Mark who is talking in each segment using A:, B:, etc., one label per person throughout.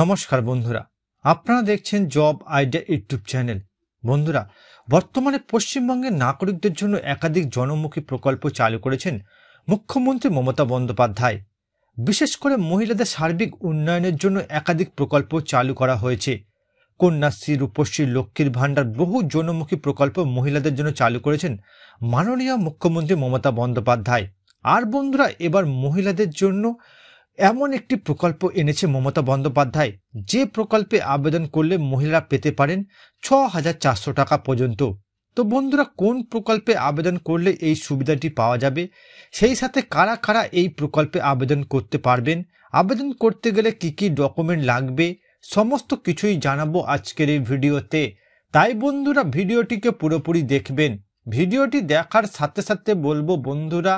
A: নমস্কার বন্ধুরা আপনারা দেখছেন জব আইডিয়া ইউটিউব চ্যানেল বন্ধুরা বর্তমানে পশ্চিমবঙ্গের নাগরিকদের জন্য একাধিক জনমুখী প্রকল্প চালু করেছেন মুখ্যমন্ত্রী মমতা বন্দ্যোপাধ্যায় বিশেষ করে মহিলাদের সার্বিক উন্নয়নের জন্য একাধিক প্রকল্প চালু করা হয়েছে কন্যাশ্রী রূপশ্রী লক্ষ্মীর ভাণ্ডার বহু জনমুখী প্রকল্প মহিলাদের জন্য চালু করেছেন মাননীয় মুখ্যমন্ত্রী মমতা বন্দ্যোপাধ্যায় আর বন্ধুরা এবার মহিলাদের জন্য এমন একটি প্রকল্প এনেছে মমতা বন্দ্যোপাধ্যায় যে প্রকল্পে আবেদন করলে মহিলারা পেতে পারেন ছ হাজার চারশো টাকা পর্যন্ত তো বন্ধুরা কোন প্রকল্পে আবেদন করলে এই সুবিধাটি পাওয়া যাবে সেই সাথে কারা কারা এই প্রকল্পে আবেদন করতে পারবেন আবেদন করতে গেলে কি কি ডকুমেন্ট লাগবে সমস্ত কিছুই জানাবো আজকের এই ভিডিওতে তাই বন্ধুরা ভিডিওটিকে পুরোপুরি দেখবেন ভিডিওটি দেখার সাথে সাথে বলবো বন্ধুরা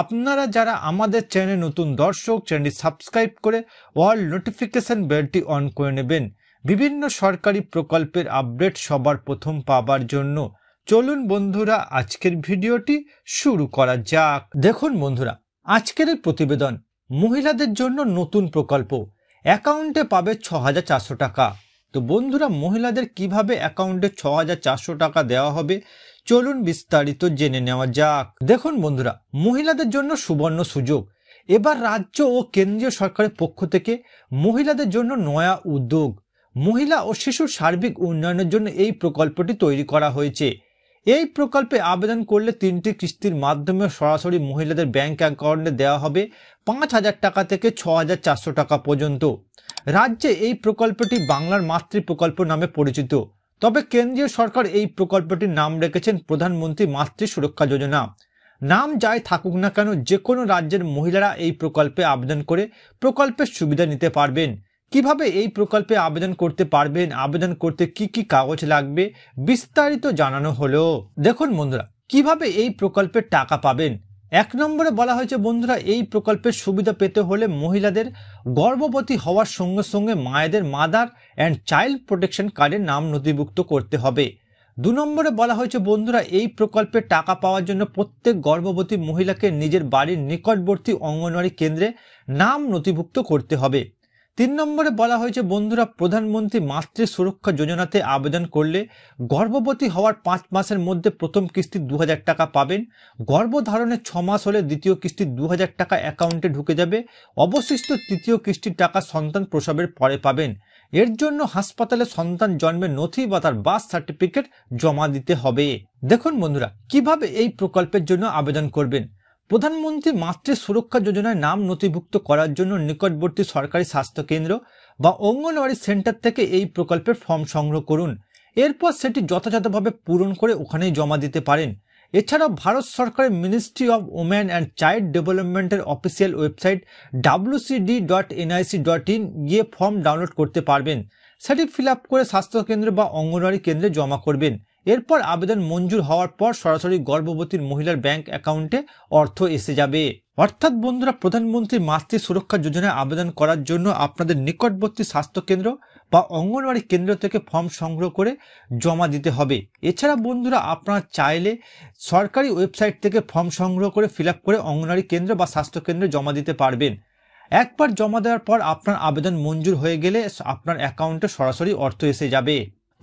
A: আপনারা যারা আমাদের চ্যানেল নতুন দর্শক চ্যানেলটি সাবস্ক্রাইব করে অল নোটিফিকেশন বেলটি অন করে নেবেন বিভিন্ন সরকারি প্রকল্পের আপডেট সবার প্রথম পাবার জন্য চলুন বন্ধুরা আজকের ভিডিওটি শুরু করা যাক দেখুন বন্ধুরা আজকের প্রতিবেদন মহিলাদের জন্য নতুন প্রকল্প অ্যাকাউন্টে পাবে ছ টাকা তো বন্ধুরা মহিলাদের কিভাবে অ্যাকাউন্টে ছ টাকা দেওয়া হবে চলুন বিস্তারিত জেনে নেওয়া যাক দেখুন বন্ধুরা মহিলাদের জন্য সুবর্ণ সুযোগ এবার রাজ্য ও কেন্দ্রীয় সরকারের পক্ষ থেকে মহিলাদের জন্য নয়া উদ্যোগ মহিলা ও শিশুর সার্বিক উন্নয়নের জন্য এই প্রকল্পটি তৈরি করা হয়েছে এই প্রকল্পে আবেদন করলে তিনটি কিস্তির মাধ্যমে সরাসরি মহিলাদের ব্যাংক অ্যাকাউন্টে দেওয়া হবে পাঁচ হাজার টাকা থেকে ছ হাজার চারশো টাকা পর্যন্ত রাজ্যে এই প্রকল্পটি বাংলার মাতৃ প্রকল্প নামে পরিচিত তবে কেন্দ্রীয় সরকার এই প্রকল্পটির নাম রেখেছেন প্রধানমন্ত্রী মাতৃ সুরক্ষা যোজনা নাম যাই থাকুক না কেন যে কোনো রাজ্যের মহিলারা এই প্রকল্পে আবেদন করে প্রকল্পের সুবিধা নিতে পারবেন কিভাবে এই প্রকল্পে আবেদন করতে পারবেন আবেদন করতে কি কি কাগজ লাগবে বিস্তারিত জানানো হলো দেখুন বন্ধুরা কিভাবে এই প্রকল্পের টাকা পাবেন এক নম্বরে বলা হয়েছে বন্ধুরা এই প্রকল্পের সুবিধা পেতে হলে মহিলাদের গর্ভবতী হওয়ার সঙ্গে সঙ্গে মায়েদের মাদার অ্যান্ড চাইল্ড প্রোটেকশন কার্ডে নাম নথিভুক্ত করতে হবে দু নম্বরে বলা হয়েছে বন্ধুরা এই প্রকল্পে টাকা পাওয়ার জন্য প্রত্যেক গর্ভবতী মহিলাকে নিজের বাড়ির নিকটবর্তী অঙ্গনওয়াড়ি কেন্দ্রে নাম নথিভুক্ত করতে হবে তিন নম্বরে বলা হয়েছে বন্ধুরা প্রধানমন্ত্রী মাতৃ সুরক্ষা যোজনাতে আবেদন করলে গর্ভবতী হওয়ার পাঁচ মাসের মধ্যে প্রথম কিস্তি দু টাকা পাবেন গর্ভধারণের ছ মাস হলে দ্বিতীয় কিস্তি দু টাকা অ্যাকাউন্টে ঢুকে যাবে অবশিষ্ট তৃতীয় কিস্তির টাকা সন্তান প্রসবের পরে পাবেন এর জন্য হাসপাতালে সন্তান জন্মের নথি বা তার বার্থ সার্টিফিকেট জমা দিতে হবে দেখুন বন্ধুরা কিভাবে এই প্রকল্পের জন্য আবেদন করবেন প্রধানমন্ত্রী মাতৃ সুরক্ষা যোজনায় নাম নথিভুক্ত করার জন্য নিকটবর্তী সরকারি স্বাস্থ্যকেন্দ্র বা অঙ্গনওয়াড়ি সেন্টার থেকে এই প্রকল্পের ফর্ম সংগ্রহ করুন এরপর সেটি যথাযথভাবে পূরণ করে ওখানেই জমা দিতে পারেন এছাড়াও ভারত সরকারের ministry of woman and child ডেভেলপমেন্টের official website WCD dot NIC dot in গিয়ে ফর্ম ডাউনলোড করতে পারবেন সেটি ফিল আপ করে স্বাস্থ্যকেন্দ্র বা অঙ্গনওয়াড়ি কেন্দ্রে জমা করবেন এরপর আবেদন মঞ্জুর হওয়ার পর সরাসরি গর্ভবতীর মহিলার ব্যাংক অ্যাকাউন্টে অর্থ এসে যাবে অর্থাৎ বন্ধুরা প্রধানমন্ত্রী মাতৃ সুরক্ষা যোজনায় আবেদন করার জন্য আপনাদের নিকটবর্তী স্বাস্থ্যকেন্দ্র বা অঙ্গনওয়াড়ি কেন্দ্র থেকে ফর্ম সংগ্রহ করে জমা দিতে হবে এছাড়া বন্ধুরা আপনারা চাইলে সরকারি ওয়েবসাইট থেকে ফর্ম সংগ্রহ করে ফিল করে অঙ্গনওয়াড়ি কেন্দ্র বা স্বাস্থ্যকেন্দ্রে জমা দিতে পারবেন একবার জমা দেওয়ার পর আপনার আবেদন মঞ্জুর হয়ে গেলে আপনার অ্যাকাউন্টে সরাসরি অর্থ এসে যাবে